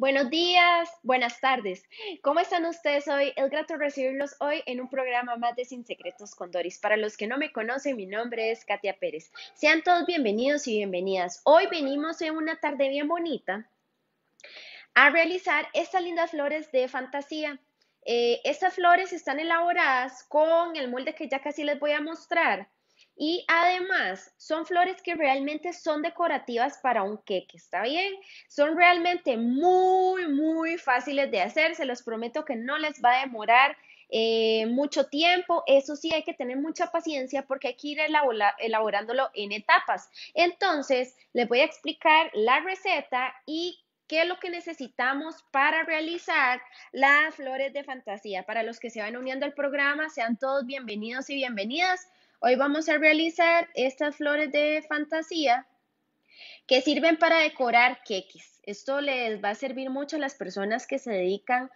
Buenos días, buenas tardes. ¿Cómo están ustedes hoy? Es grato recibirlos hoy en un programa más de Sin Secretos con Doris. Para los que no me conocen, mi nombre es Katia Pérez. Sean todos bienvenidos y bienvenidas. Hoy venimos en una tarde bien bonita a realizar estas lindas flores de fantasía. Eh, estas flores están elaboradas con el molde que ya casi les voy a mostrar y además, son flores que realmente son decorativas para un queque, ¿está bien? Son realmente muy, muy fáciles de hacer, se los prometo que no les va a demorar eh, mucho tiempo. Eso sí, hay que tener mucha paciencia porque hay que ir elaborándolo en etapas. Entonces, les voy a explicar la receta y qué es lo que necesitamos para realizar las flores de fantasía. Para los que se van uniendo al programa, sean todos bienvenidos y bienvenidas. Hoy vamos a realizar estas flores de fantasía que sirven para decorar queques. Esto les va a servir mucho a las personas que se dedican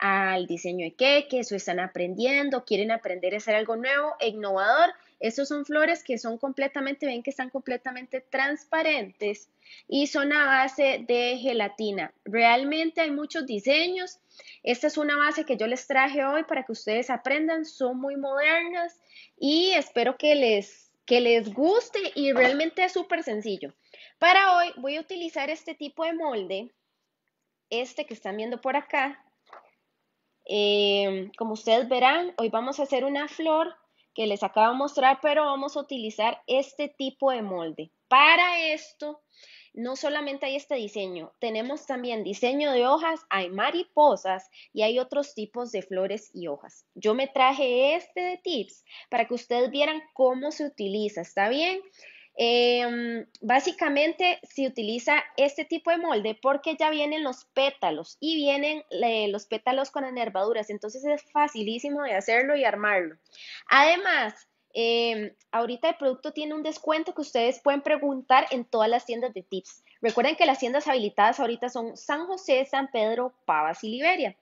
al diseño de queques o están aprendiendo, quieren aprender a hacer algo nuevo e innovador estos son flores que son completamente, ven que están completamente transparentes y son a base de gelatina. Realmente hay muchos diseños. Esta es una base que yo les traje hoy para que ustedes aprendan. Son muy modernas y espero que les, que les guste y realmente es súper sencillo. Para hoy voy a utilizar este tipo de molde, este que están viendo por acá. Eh, como ustedes verán, hoy vamos a hacer una flor que les acabo de mostrar, pero vamos a utilizar este tipo de molde. Para esto, no solamente hay este diseño, tenemos también diseño de hojas, hay mariposas y hay otros tipos de flores y hojas. Yo me traje este de tips para que ustedes vieran cómo se utiliza, ¿está bien? Em, básicamente se utiliza este tipo de molde porque ya vienen los pétalos y vienen eh, los pétalos con enervaduras, entonces es facilísimo de hacerlo y armarlo. Además, em, ahorita el producto tiene un descuento que ustedes pueden preguntar en todas las tiendas de tips. Recuerden que las tiendas habilitadas ahorita son San José, San Pedro, Pavas y Liberia.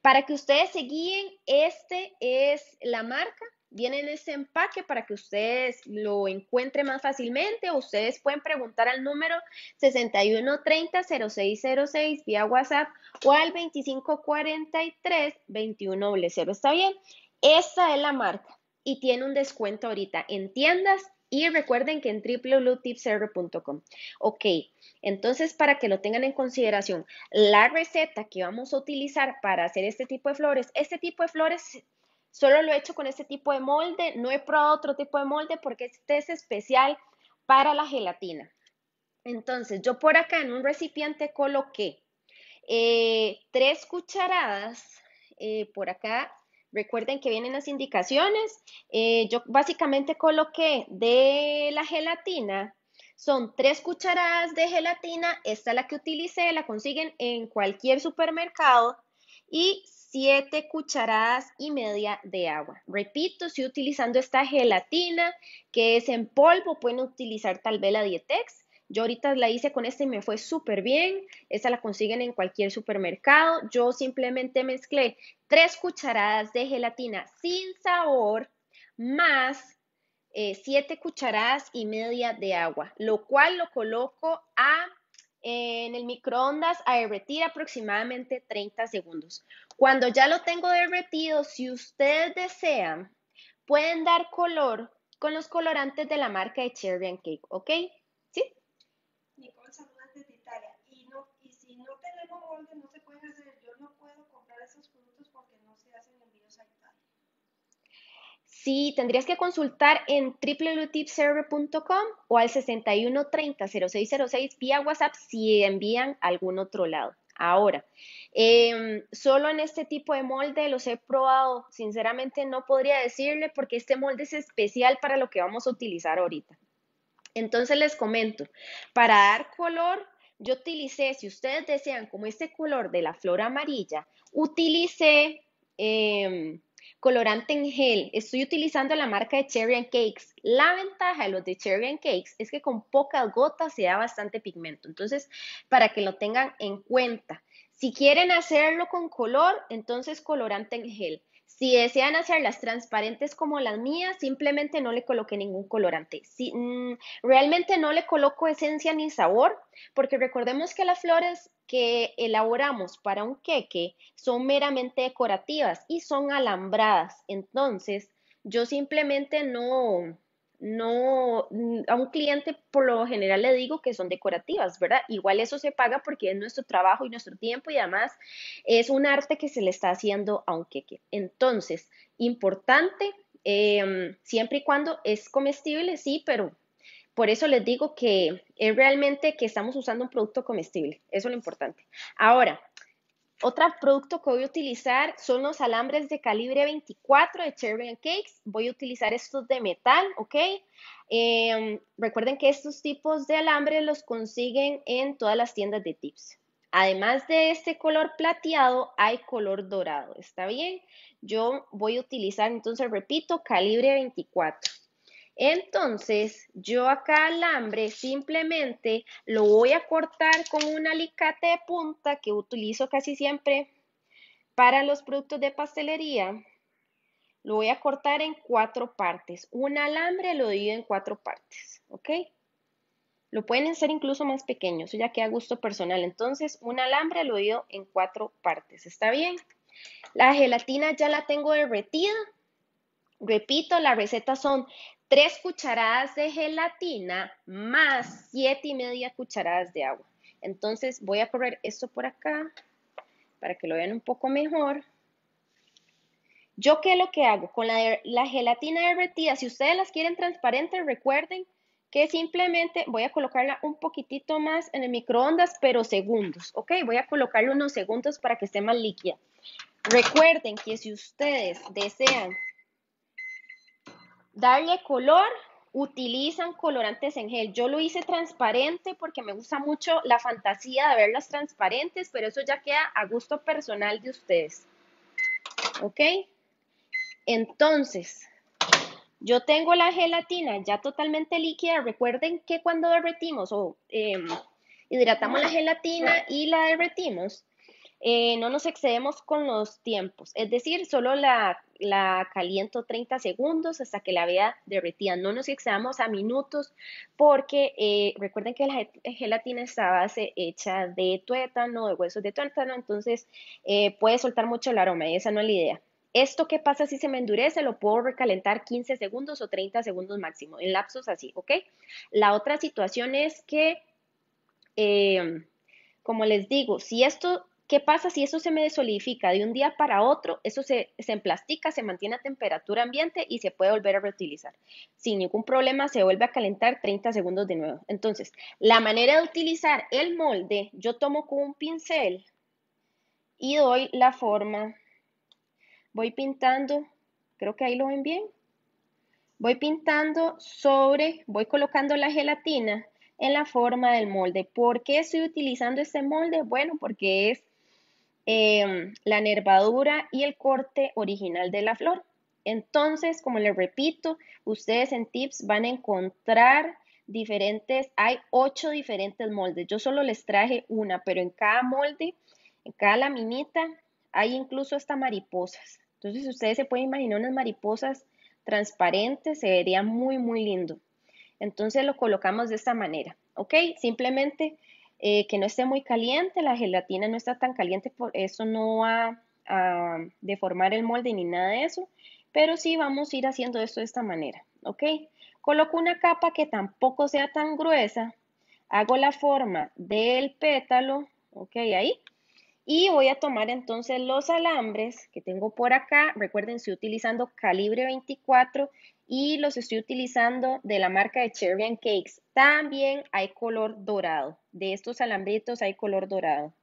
Para que ustedes se guíen, este es la marca viene en empaque para que ustedes lo encuentren más fácilmente ustedes pueden preguntar al número 6130-0606 vía WhatsApp o al 2543-2100. ¿Está bien? Esta es la marca y tiene un descuento ahorita en tiendas y recuerden que en www.tipsr.com. Ok, entonces para que lo tengan en consideración, la receta que vamos a utilizar para hacer este tipo de flores, este tipo de flores Solo lo he hecho con este tipo de molde, no he probado otro tipo de molde porque este es especial para la gelatina. Entonces, yo por acá en un recipiente coloqué eh, tres cucharadas, eh, por acá, recuerden que vienen las indicaciones, eh, yo básicamente coloqué de la gelatina, son tres cucharadas de gelatina, esta es la que utilicé, la consiguen en cualquier supermercado, y 7 cucharadas y media de agua. Repito, si utilizando esta gelatina que es en polvo, pueden utilizar tal vez la Dietex. Yo ahorita la hice con esta y me fue súper bien. Esta la consiguen en cualquier supermercado. Yo simplemente mezclé 3 cucharadas de gelatina sin sabor más 7 eh, cucharadas y media de agua, lo cual lo coloco a en el microondas a derretir aproximadamente 30 segundos. Cuando ya lo tengo derretido, si ustedes desean, pueden dar color con los colorantes de la marca de Cherry and Cake, ¿ok? ¿Sí? Nicole, saludas desde Italia. Y, si no tenemos molde, no se puede hacer Sí, tendrías que consultar en www.tipserver.com o al 6130-0606 vía WhatsApp si envían a algún otro lado. Ahora, em, solo en este tipo de molde los he probado. Sinceramente no podría decirle porque este molde es especial para lo que vamos a utilizar ahorita. Entonces les comento, para dar color, yo utilicé, si ustedes desean, como este color de la flor amarilla, utilicé... Em, colorante en gel. Estoy utilizando la marca de Cherry and Cakes. La ventaja de los de Cherry and Cakes es que con pocas gotas se da bastante pigmento. Entonces, para que lo tengan en cuenta. Si quieren hacerlo con color, entonces colorante en gel. Si desean hacerlas transparentes como las mías, simplemente no le coloqué ningún colorante. Si, mm, realmente no le coloco esencia ni sabor, porque recordemos que las flores que elaboramos para un queque son meramente decorativas y son alambradas. Entonces, yo simplemente no, no, a un cliente por lo general le digo que son decorativas, ¿verdad? Igual eso se paga porque es nuestro trabajo y nuestro tiempo y además es un arte que se le está haciendo a un queque. Entonces, importante, em, siempre y cuando es comestible, sí, pero por eso les digo que es realmente que estamos usando un producto comestible, eso es lo importante. Ahora, otro producto que voy a utilizar son los alambres de calibre 24 de Cherry Cakes. Voy a utilizar estos de metal, ¿ok? Em, recuerden que estos tipos de alambres los consiguen en todas las tiendas de tips. Además de este color plateado, hay color dorado, ¿está bien? Yo voy a utilizar, entonces repito, calibre 24. Entonces, yo acá alambre simplemente lo voy a cortar con un alicate de punta que utilizo casi siempre para los productos de pastelería. Lo voy a cortar en cuatro partes. Un alambre lo divido en cuatro partes, ¿ok? Lo pueden hacer incluso más pequeños, eso ya queda a gusto personal. Entonces, un alambre lo divido en cuatro partes, ¿está bien? La gelatina ya la tengo derretida. Repito, las recetas son 3 cucharadas de gelatina más siete y media cucharadas de agua. Entonces voy a correr esto por acá para que lo vean un poco mejor. Yo qué es lo que hago con la, gelatina derretida. Si ustedes las quieren transparentes, recuerden que simplemente voy a colocarla un poquitito más en el microondas, pero segundos, ¿ok? Voy a colocarle unos segundos para que esté más líquida. Recuerden que si ustedes desean darle color, utilizan colorantes en gel. Yo lo hice transparente porque me gusta mucho la fantasía de verlas transparentes, pero eso ya queda a gusto personal de ustedes. ¿Ok? Entonces, yo tengo la gelatina ya totalmente líquida. Recuerden que cuando derretimos o em, hidratamos la gelatina y la derretimos, eh, no nos excedemos con los tiempos. Es decir, solo la la caliento 30 segundos hasta que la vea derretida. No nos excedamos a minutos porque eh, recuerden que la gelatina está base hecha de tuétano, de huesos de tuétano, entonces eh, puede soltar mucho el aroma y esa no es la idea. Esto que pasa si se me endurece, lo puedo recalentar 15 segundos o 30 segundos máximo, en lapsos así, ¿ok? La otra situación es que, eh, como les digo, si esto ¿Qué pasa si eso se me desolidifica de un día para otro? Eso se, se emplastica, se mantiene a temperatura ambiente y se puede volver a reutilizar. Sin ningún problema se vuelve a calentar 30 segundos de nuevo. Entonces, la manera de utilizar el molde, yo tomo con un pincel y doy la forma. Voy pintando, creo que ahí lo ven bien. Voy pintando sobre, voy colocando la gelatina en la forma del molde. ¿Por qué estoy utilizando este molde? Bueno, porque es Em, la nervadura y el corte original de la flor. Entonces, como les repito, ustedes en tips van a encontrar diferentes, hay ocho diferentes moldes. Yo solo les traje una, pero en cada molde, en cada laminita, hay incluso hasta mariposas. Entonces, ustedes se pueden imaginar unas mariposas transparentes, se vería muy, muy lindo. Entonces, lo colocamos de esta manera, ¿ok? Simplemente eh, que no esté muy caliente, la gelatina no está tan caliente, por eso no va a deformar el molde ni nada de eso, pero sí vamos a ir haciendo esto de esta manera, ¿ok? Coloco una capa que tampoco sea tan gruesa, hago la forma del pétalo, ¿ok? Ahí. Y voy a tomar entonces los alambres que tengo por acá. Recuerden, estoy utilizando calibre 24 y los estoy utilizando de la marca de Cherry and Cakes. También hay color dorado. De estos alambritos hay color dorado.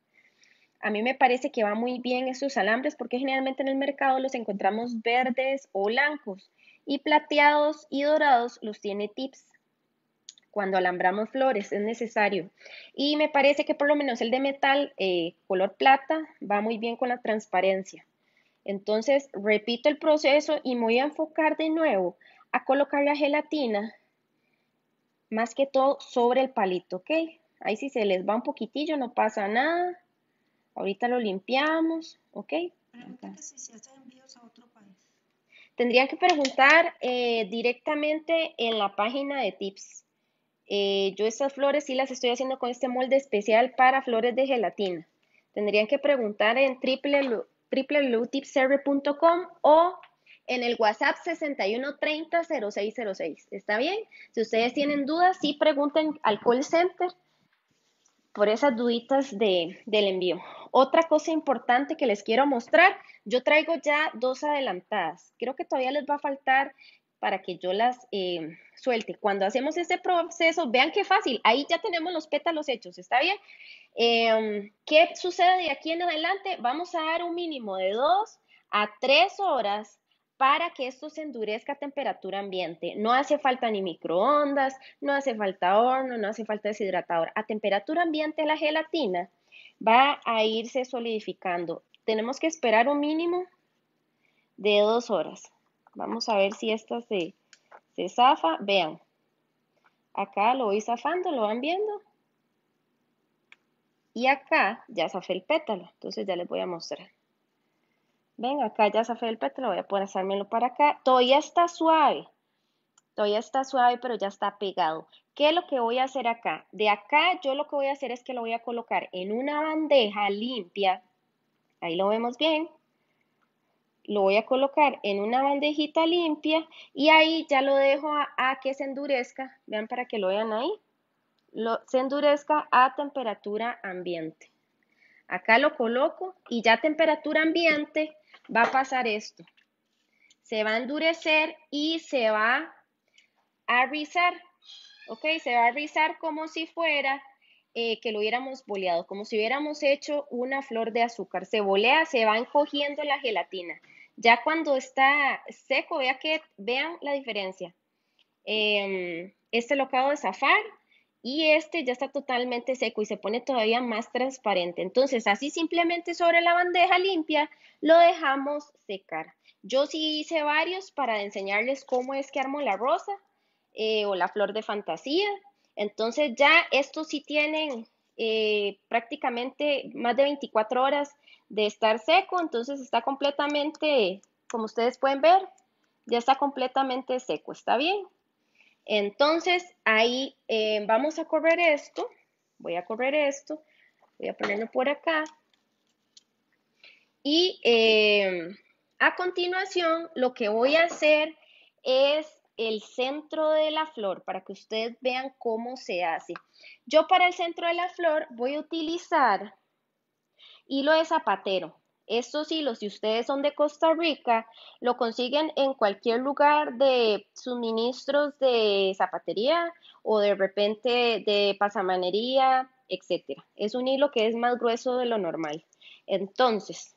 A mí me parece que va muy bien estos alambres porque generalmente en el mercado los encontramos verdes o blancos y plateados y dorados los tiene tips. Cuando alambramos flores es necesario. Y me parece que por lo menos el de metal eh, color plata va muy bien con la transparencia. Entonces repito el proceso y me voy a enfocar de nuevo a colocar la gelatina más que todo sobre el palito, ¿ok? Ahí si se les va un poquitillo no pasa nada. Ahorita lo limpiamos, ¿ok? Tendrían que preguntar eh, directamente en la página de tips. Eh, yo estas flores sí las estoy haciendo con este molde especial para flores de gelatina. Tendrían que preguntar en triplelutipserve.com o en el WhatsApp 6130-0606. ¿Está bien? Si ustedes tienen dudas, sí pregunten al call center por esas duditas del envío. Otra cosa importante que les quiero mostrar, yo traigo ya dos adelantadas. Creo que todavía les va a faltar para que yo las eh, suelte. Cuando hacemos este proceso, vean qué fácil, ahí ya tenemos los pétalos hechos, ¿está bien? Em, ¿Qué sucede de aquí en adelante? Vamos a dar un mínimo de dos a tres horas para que esto se endurezca a temperatura ambiente. No hace falta ni microondas, no hace falta horno, no hace falta deshidratador. A temperatura ambiente la gelatina va a irse solidificando. Tenemos que esperar un mínimo de dos horas. Vamos a ver si esta se, se zafa. Vean, acá lo voy zafando, lo van viendo. Y acá ya zafé el pétalo, entonces ya les voy a mostrar. Ven, acá ya se fue el petróleo, voy a lo para acá. Todavía está suave, todavía está suave, pero ya está pegado. ¿Qué es lo que voy a hacer acá? De acá yo lo que voy a hacer es que lo voy a colocar en una bandeja limpia. Ahí lo vemos bien, lo voy a colocar en una bandejita limpia y ahí ya lo dejo a, que se endurezca, vean para que lo vean ahí, lo, se endurezca a temperatura ambiente. Acá lo coloco y ya a temperatura ambiente va a pasar esto. Se va a endurecer y se va a rizar, ¿ok? Se va a rizar como si fuera eh, que lo hubiéramos boleado, como si hubiéramos hecho una flor de azúcar. Se bolea, se va encogiendo la gelatina. Ya cuando está seco, vea que, vean la diferencia. Em, este lo acabo de zafar y este ya está totalmente seco y se pone todavía más transparente. Entonces, así simplemente sobre la bandeja limpia lo dejamos secar. Yo sí hice varios para enseñarles cómo es que armo la rosa eh, o la flor de fantasía. Entonces ya estos sí tienen eh, prácticamente más de 24 horas de estar seco, entonces está completamente, como ustedes pueden ver, ya está completamente seco, ¿está bien? Entonces, ahí eh, vamos a correr esto. Voy a correr esto. Voy a ponerlo por acá. Y eh, a continuación, lo que voy a hacer es el centro de la flor para que ustedes vean cómo se hace. Yo para el centro de la flor voy a utilizar hilo de zapatero. Estos hilos, si ustedes son de Costa Rica, lo consiguen en cualquier lugar de suministros de zapatería o de repente de pasamanería, etcétera. Es un hilo que es más grueso de lo normal. Entonces,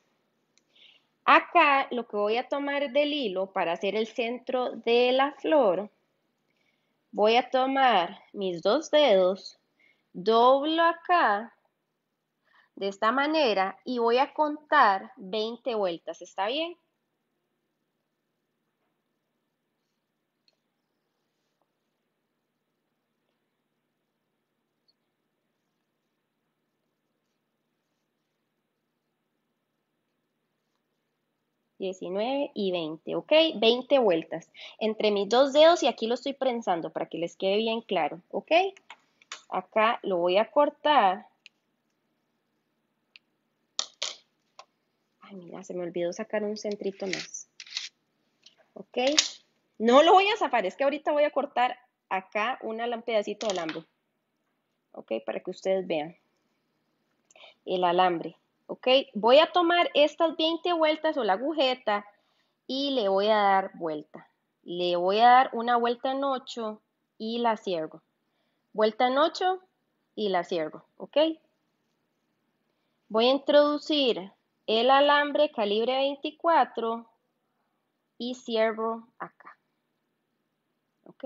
acá lo que voy a tomar del hilo para hacer el centro de la flor, voy a tomar mis dos dedos, doblo acá de esta manera y voy a contar 20 vueltas, ¿está bien? 19 y 20, ¿ok? 20 vueltas entre mis dos dedos y aquí lo estoy prensando para que les quede bien claro, ¿ok? Acá lo voy a cortar mira, se me olvidó sacar un centrito más. Ok. No lo voy a zafar, es que ahorita voy a cortar acá un pedacito de alambre. Ok, para que ustedes vean. El alambre. Ok, voy a tomar estas 20 vueltas o la agujeta y le voy a dar vuelta. Le voy a dar una vuelta en 8 y la ciergo, Vuelta en 8 y la cierro. Ok. Voy a introducir el alambre calibre 24 y cierro acá. ¿Ok?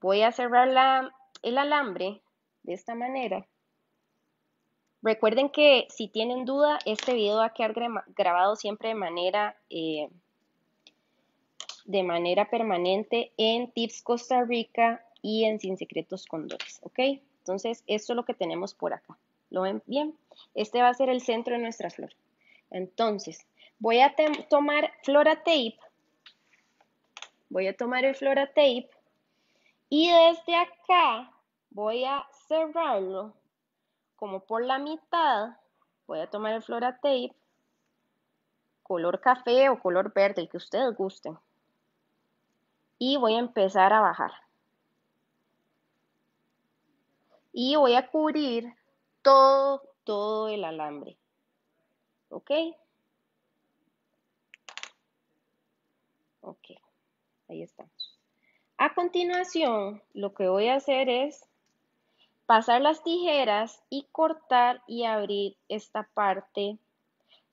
Voy a cerrar la, el alambre de esta manera. Recuerden que si tienen duda, este video va a quedar grabado siempre de manera, eh, de manera permanente en Tips Costa Rica y en Sin Secretos Condores, ¿ok? Entonces, esto es lo que tenemos por acá. ¿Lo ven bien? Este va a ser el centro de nuestra flor. Entonces, voy a tomar flora tape. Voy a tomar el flora tape. Y desde acá voy a cerrarlo como por la mitad. Voy a tomar el flora tape. Color café o color verde, el que ustedes gusten. Y voy a empezar a bajar. Y voy a cubrir todo, todo el alambre. ¿Ok? Ok, ahí estamos. A continuación, lo que voy a hacer es pasar las tijeras y cortar y abrir esta parte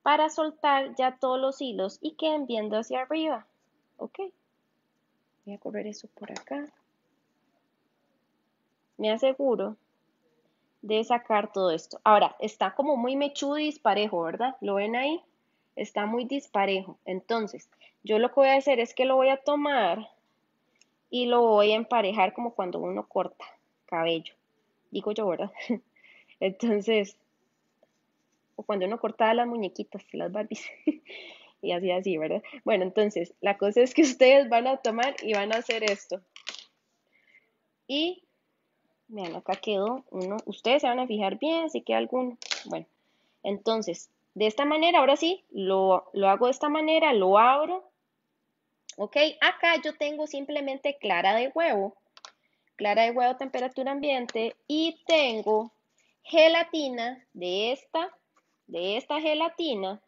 para soltar ya todos los hilos y queden viendo hacia arriba. Ok. Voy a correr eso por acá. Me aseguro de sacar todo esto. Ahora, está como muy mechudo y disparejo, ¿verdad? ¿Lo ven ahí? Está muy disparejo. Entonces, yo lo que voy a hacer es que lo voy a tomar y lo voy a emparejar como cuando uno corta cabello. Digo yo, ¿verdad? Entonces, o cuando uno cortaba las muñequitas, las Barbies. y así, así, ¿verdad? Bueno, entonces, la cosa es que ustedes van a tomar y van a hacer esto. Y Vean, acá quedó uno. Ustedes se van a fijar bien si queda alguno. Bueno, entonces, de esta manera, ahora sí, lo, lo hago de esta manera, lo abro. Ok, acá yo tengo simplemente clara de huevo. Clara de huevo, a temperatura ambiente. Y tengo gelatina de esta, de esta gelatina.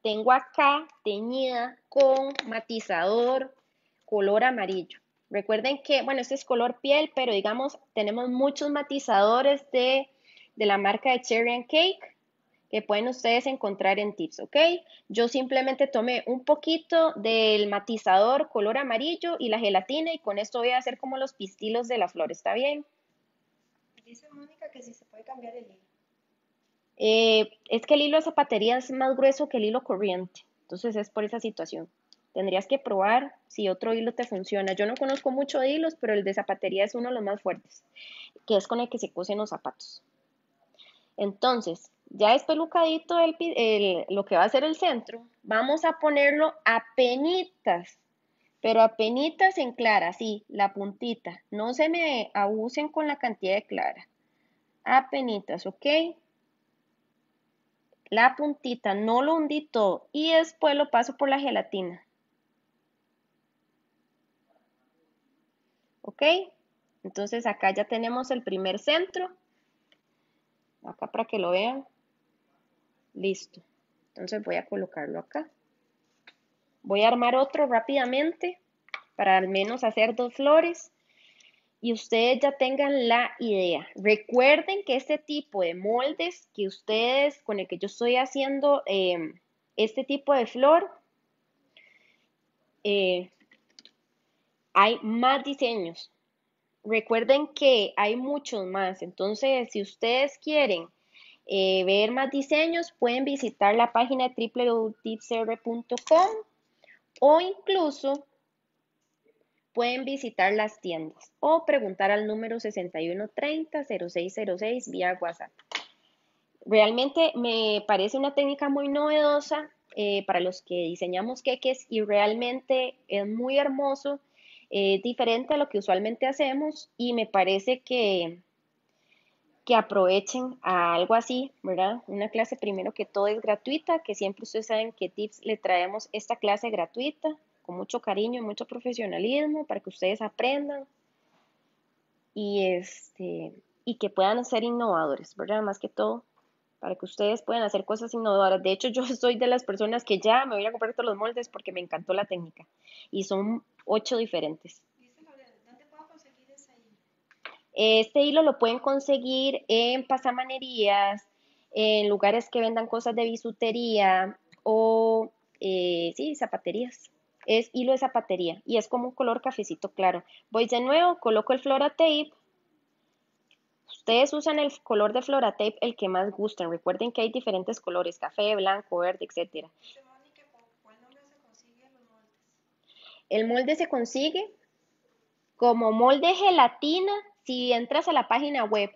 Tengo acá teñida con matizador color amarillo. Recuerden que, bueno, este es color piel, pero digamos, tenemos muchos matizadores de, la marca de Cherry and Cake que pueden ustedes encontrar en tips, ¿ok? Yo simplemente tomé un poquito del matizador color amarillo y la gelatina y con esto voy a hacer como los pistilos de la flor, ¿está bien? Dice Mónica que si se puede cambiar el hilo. Eh, es que el hilo de zapatería es más grueso que el hilo corriente, entonces es por esa situación. Tendrías que probar si otro hilo te funciona. Yo no conozco mucho de hilos, pero el de zapatería es uno de los más fuertes, que es con el que se cosen los zapatos. Entonces, ya pelucadito el, el, lo que va a ser el centro, vamos a ponerlo a penitas, pero a penitas en clara, sí, la puntita. No se me abusen con la cantidad de clara. A penitas, ¿ok? La puntita, no lo hundí todo y después lo paso por la gelatina. ¿Ok? Entonces acá ya tenemos el primer centro. Acá para que lo vean. Listo. Entonces voy a colocarlo acá. Voy a armar otro rápidamente para al menos hacer dos flores y ustedes ya tengan la idea. Recuerden que este tipo de moldes que ustedes, con el que yo estoy haciendo eh, este tipo de flor, eh, hay más diseños. Recuerden que hay muchos más, entonces si ustedes quieren eh, ver más diseños pueden visitar la página www.tipserver.com o incluso pueden visitar las tiendas o preguntar al número 6130-0606 vía WhatsApp. Realmente me parece una técnica muy novedosa eh, para los que diseñamos queques y realmente es muy hermoso eh, diferente a lo que usualmente hacemos y me parece que, que aprovechen a algo así, ¿verdad? Una clase primero que todo es gratuita, que siempre ustedes saben que Tips le traemos esta clase gratuita con mucho cariño y mucho profesionalismo para que ustedes aprendan y, este, y que puedan ser innovadores, ¿verdad? Más que todo, para que ustedes puedan hacer cosas innovadoras. De hecho, yo soy de las personas que ya me voy a comprar todos los moldes porque me encantó la técnica. Y son ocho diferentes. Este hilo lo pueden conseguir en pasamanerías, en lugares que vendan cosas de bisutería o, eh, sí, zapaterías. Es hilo de zapatería y es como un color cafecito claro. Voy de nuevo, coloco el flora tape. Ustedes usan el color de flora tape el que más gusten. Recuerden que hay diferentes colores, café, blanco, verde, etcétera. El molde se consigue como molde gelatina si entras a la página web.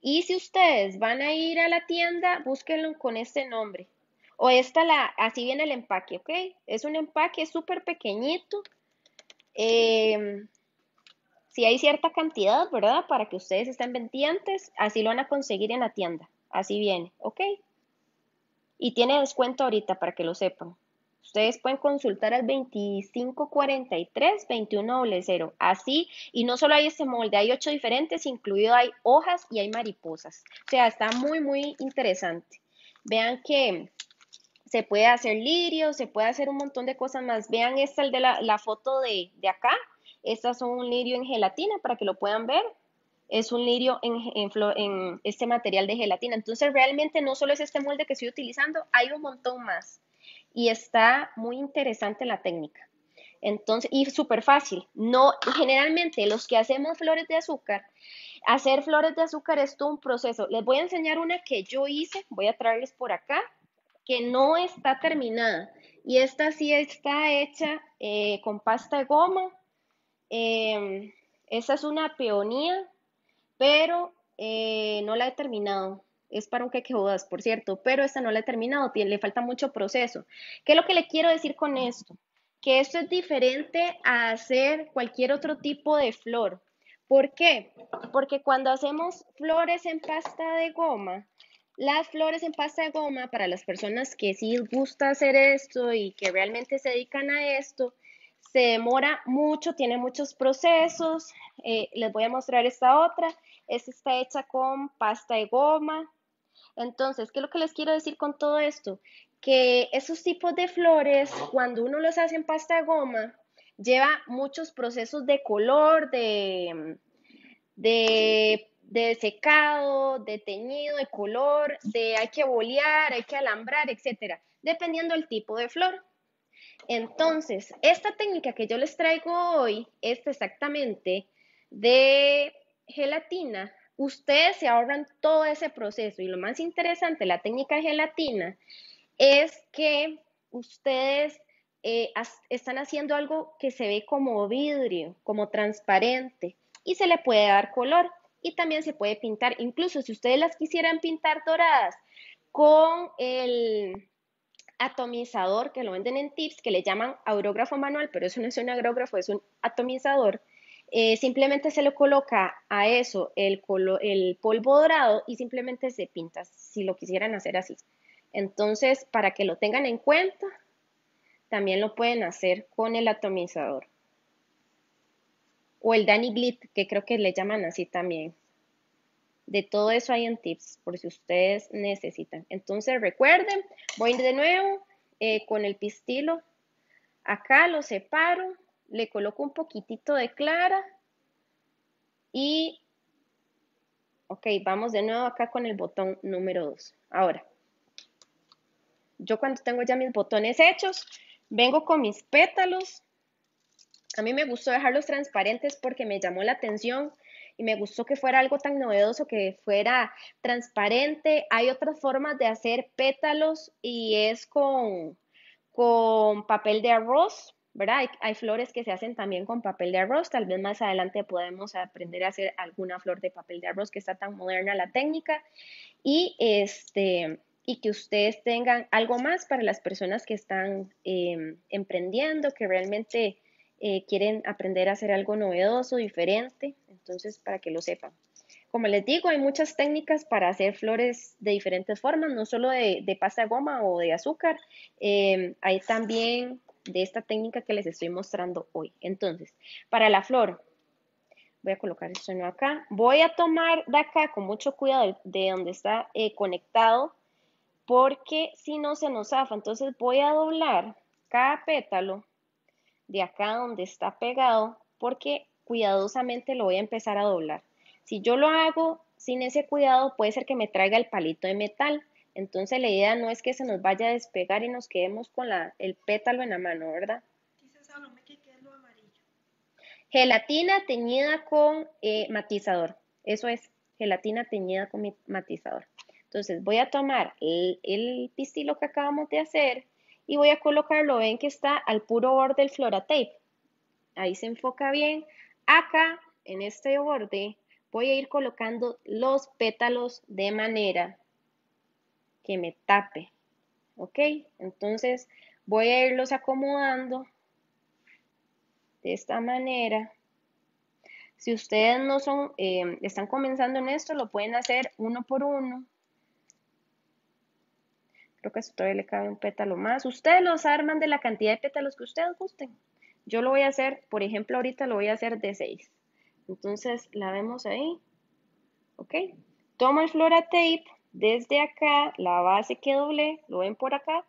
Y si ustedes van a ir a la tienda, búsquenlo con este nombre. O esta, la, así viene el empaque, ¿ok? Es un empaque súper pequeñito. Em, si hay cierta cantidad, ¿verdad? Para que ustedes estén pendientes, así lo van a conseguir en la tienda. Así viene, ¿ok? Y tiene descuento ahorita para que lo sepan. Ustedes pueden consultar al 2543-2100. Así, y no solo hay este molde, hay ocho diferentes, incluido hay hojas y hay mariposas. O sea, está muy, muy interesante. Vean que se puede hacer lirio, se puede hacer un montón de cosas más. Vean esta, el de la, foto de, acá. Estas son un lirio en gelatina para que lo puedan ver. Es un lirio en, en este material de gelatina. Entonces, realmente no solo es este molde que estoy utilizando, hay un montón más y está muy interesante la técnica. Entonces, y súper fácil. No, generalmente los que hacemos flores de azúcar, hacer flores de azúcar es todo un proceso. Les voy a enseñar una que yo hice, voy a traerles por acá, que no está terminada. Y esta sí está hecha eh, con pasta de goma. Em, esa esta es una peonía, pero eh, no la he terminado es para un que por cierto, pero esta no la he terminado, le falta mucho proceso. ¿Qué es lo que le quiero decir con esto? Que esto es diferente a hacer cualquier otro tipo de flor. ¿Por qué? Porque cuando hacemos flores en pasta de goma, las flores en pasta de goma, para las personas que sí gusta hacer esto y que realmente se dedican a esto, se demora mucho, tiene muchos procesos. Eh, les voy a mostrar esta otra. Esta está hecha con pasta de goma, entonces, ¿qué es lo que les quiero decir con todo esto? Que esos tipos de flores, cuando uno los hace en pasta goma, lleva muchos procesos de color, de, secado, de teñido, de color, de hay que bolear, hay que alambrar, etcétera, dependiendo del tipo de flor. Entonces, esta técnica que yo les traigo hoy es exactamente de gelatina ustedes se ahorran todo ese proceso. Y lo más interesante, la técnica gelatina, es que ustedes eh, están haciendo algo que se ve como vidrio, como transparente, y se le puede dar color y también se puede pintar. Incluso si ustedes las quisieran pintar doradas con el atomizador que lo venden en tips, que le llaman aurógrafo manual, pero eso no es un aurógrafo, es un atomizador eh, simplemente se le coloca a eso el, polvo dorado y simplemente se pinta si lo quisieran hacer así. Entonces, para que lo tengan en cuenta, también lo pueden hacer con el atomizador. O el Danny Glit, que creo que le llaman así también. De todo eso hay en tips, por si ustedes necesitan. Entonces recuerden, voy de nuevo eh, con el pistilo. Acá lo separo le coloco un poquitito de clara y, ok, vamos de nuevo acá con el botón número 2. Ahora, yo cuando tengo ya mis botones hechos, vengo con mis pétalos. A mí me gustó dejarlos transparentes porque me llamó la atención y me gustó que fuera algo tan novedoso, que fuera transparente. Hay otras formas de hacer pétalos y es con, con papel de arroz, ¿verdad? Hay, flores que se hacen también con papel de arroz, tal vez más adelante podemos aprender a hacer alguna flor de papel de arroz que está tan moderna la técnica y, este, y que ustedes tengan algo más para las personas que están em, emprendiendo, que realmente eh, quieren aprender a hacer algo novedoso, diferente, entonces para que lo sepan. Como les digo, hay muchas técnicas para hacer flores de diferentes formas, no solo de, pasta de goma o de azúcar, em, hay también de esta técnica que les estoy mostrando hoy. Entonces, para la flor, voy a colocar esto acá. Voy a tomar de acá con mucho cuidado de donde está eh, conectado, porque si no se nos zafa. Entonces voy a doblar cada pétalo de acá donde está pegado, porque cuidadosamente lo voy a empezar a doblar. Si yo lo hago sin ese cuidado, puede ser que me traiga el palito de metal. Entonces la idea no es que se nos vaya a despegar y nos quedemos con el pétalo en la mano, ¿verdad? Gelatina teñida con eh, matizador. Eso es, gelatina teñida con matizador. Entonces voy a tomar el, pistilo que acabamos de hacer y voy a colocarlo, ven que está al puro borde del tape. Ahí se enfoca bien. Acá, en este borde, voy a ir colocando los pétalos de manera que me tape. ¿Ok? Entonces voy a irlos acomodando de esta manera. Si ustedes no son, em, están comenzando en esto, lo pueden hacer uno por uno. Creo que a todavía le cabe un pétalo más. Ustedes los arman de la cantidad de pétalos que ustedes gusten. Yo lo voy a hacer, por ejemplo, ahorita lo voy a hacer de 6. Entonces la vemos ahí. ¿Ok? Toma el flora tape desde acá, la base que doble, lo ven por acá,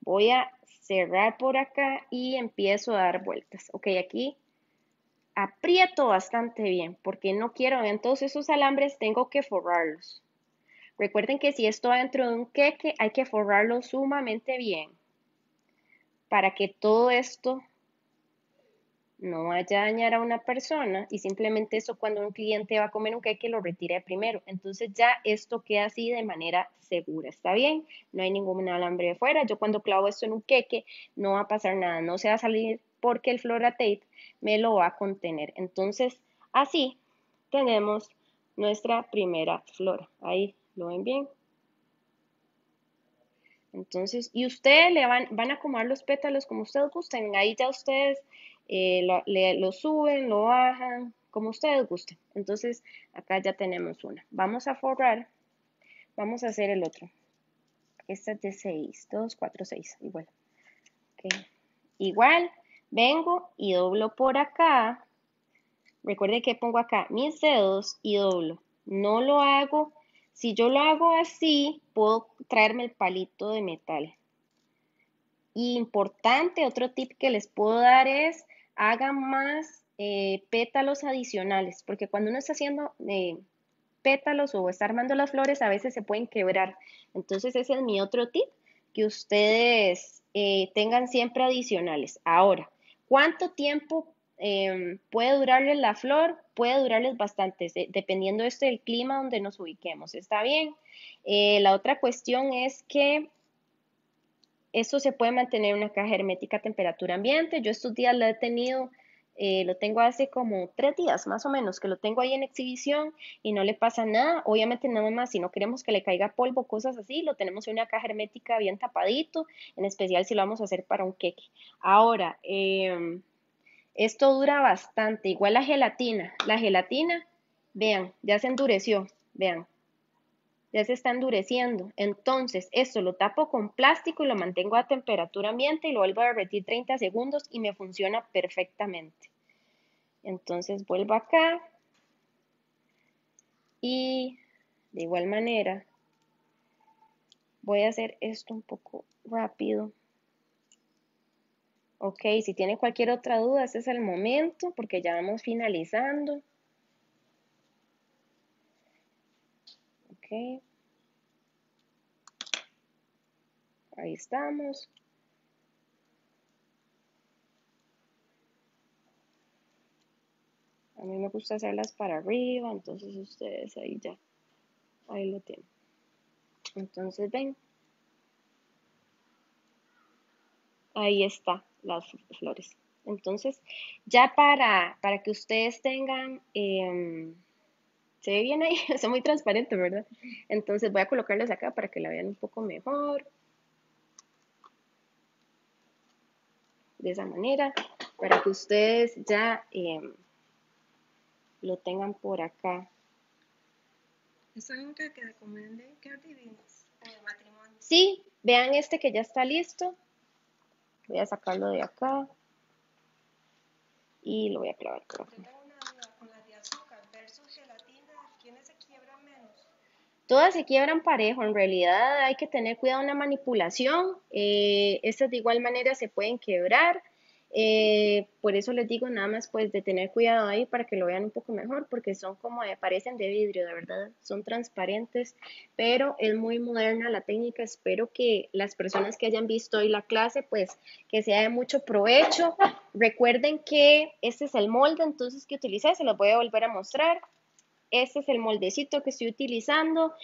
voy a cerrar por acá y empiezo a dar vueltas. Ok, aquí aprieto bastante bien porque no quiero, Entonces todos esos alambres, tengo que forrarlos. Recuerden que si esto va dentro de un queque, hay que forrarlo sumamente bien para que todo esto no vaya a dañar a una persona y simplemente eso cuando un cliente va a comer un queque lo retire primero. Entonces ya esto queda así de manera segura, está bien, no hay ningún alambre de fuera. Yo cuando clavo esto en un queque no va a pasar nada, no se va a salir porque el flora tape me lo va a contener. Entonces así tenemos nuestra primera flora. Ahí lo ven bien. Entonces, y ustedes le van, van a comer los pétalos como ustedes gusten. Ahí ya ustedes eh, lo, le, lo suben, lo bajan, como ustedes gusten. Entonces, acá ya tenemos una. Vamos a forrar, vamos a hacer el otro. Esta es de 6, 2, 4, 6, igual. Igual, vengo y doblo por acá. Recuerden que pongo acá mis dedos y doblo. No lo hago. Si yo lo hago así, puedo traerme el palito de metal. Y importante, otro tip que les puedo dar es hagan más eh, pétalos adicionales, porque cuando uno está haciendo eh, pétalos o está armando las flores, a veces se pueden quebrar. Entonces ese es mi otro tip, que ustedes eh, tengan siempre adicionales. Ahora, ¿cuánto tiempo em, puede durarles la flor, puede durarles bastante, dependiendo esto del clima donde nos ubiquemos. Está bien. la otra cuestión es que esto se puede mantener en una caja hermética a temperatura ambiente. Yo estos días lo he tenido, eh, lo tengo hace como tres días más o menos, que lo tengo ahí en exhibición y no le pasa nada. Obviamente nada más, si no queremos que le caiga polvo, cosas así, lo tenemos en una caja hermética bien tapadito, en especial si lo vamos a hacer para un queque. Ahora, em, esto dura bastante, igual la gelatina. La gelatina, vean, ya se endureció, vean, ya se está endureciendo. Entonces, esto lo tapo con plástico y lo mantengo a temperatura ambiente y lo vuelvo a repetir 30 segundos y me funciona perfectamente. Entonces, vuelvo acá y de igual manera voy a hacer esto un poco rápido. Ok, si tiene cualquier otra duda, este es el momento porque ya vamos finalizando. Ahí estamos. A mí me gusta hacerlas para arriba, entonces ustedes ahí ya, ahí lo tienen. Entonces ven, ahí está las flores. Entonces, ya para, para que ustedes tengan... Em, ¿Se ve bien ahí? Está muy transparente, ¿verdad? Entonces voy a colocarlas acá para que la vean un poco mejor. De esa manera, para que ustedes ya em, lo tengan por acá. Eso nunca que recomendé, ¿qué adivinas? matrimonio. Sí, vean este que ya está listo. Voy a sacarlo de acá. Y lo voy a clavar por acá. Todas se quiebran parejo, en realidad hay que tener cuidado en la manipulación, eh, estas de igual manera se pueden quebrar, eh, por eso les digo nada más pues de tener cuidado ahí para que lo vean un poco mejor, porque son como parecen de vidrio, de verdad, son transparentes, pero es muy moderna la técnica, espero que las personas que hayan visto hoy la clase pues que sea de mucho provecho, recuerden que este es el molde entonces que utilicé, se lo voy a volver a mostrar, este es el moldecito que estoy utilizando.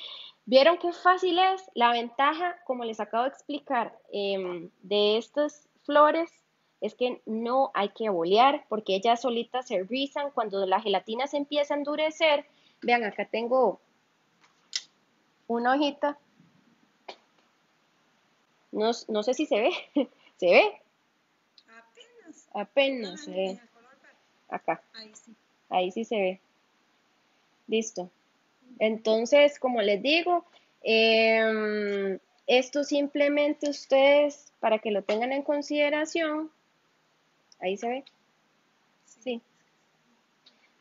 ¿Vieron qué fácil es? La ventaja, como les acabo de explicar, em, de estas flores es que no hay que bolear porque ellas solitas se rizan. Cuando la gelatina se empieza a endurecer, vean, acá tengo una hojita. No, no sé si se ve. ¿Se ve? Apenas. Apenas se ve. Acá. Ahí sí. Ahí sí se ve. Listo. Entonces, como les digo, em, esto simplemente ustedes, para que lo tengan en consideración, ahí se ve. Sí.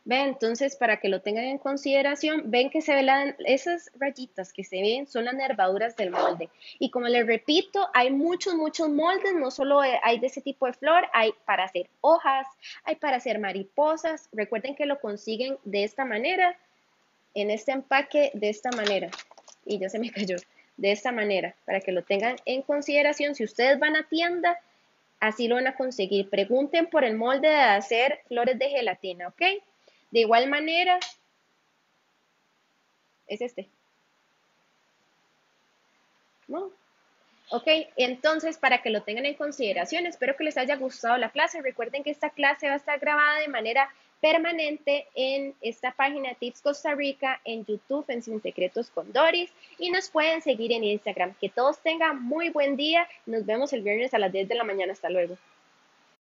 ven, entonces, para que lo tengan en consideración, ven que se ven esas rayitas que se ven son las nervaduras del molde. Y como les repito, hay muchos, muchos moldes, no solo hay de ese tipo de flor, hay para hacer hojas, hay para hacer mariposas. Recuerden que lo consiguen de esta manera en este empaque de esta manera. Y ya se me cayó. De esta manera, para que lo tengan en consideración. Si ustedes van a tienda, así lo van a conseguir. Pregunten por el molde de hacer flores de gelatina, ¿ok? De igual manera, es este. ¿No? Ok, entonces para que lo tengan en consideración, espero que les haya gustado la clase. Recuerden que esta clase va a estar grabada de manera permanente en esta página Tips Costa Rica, en YouTube, en Sin Secretos con Doris y nos pueden seguir en Instagram. Que todos tengan muy buen día. Nos vemos el viernes a las 10 de la mañana. Hasta luego.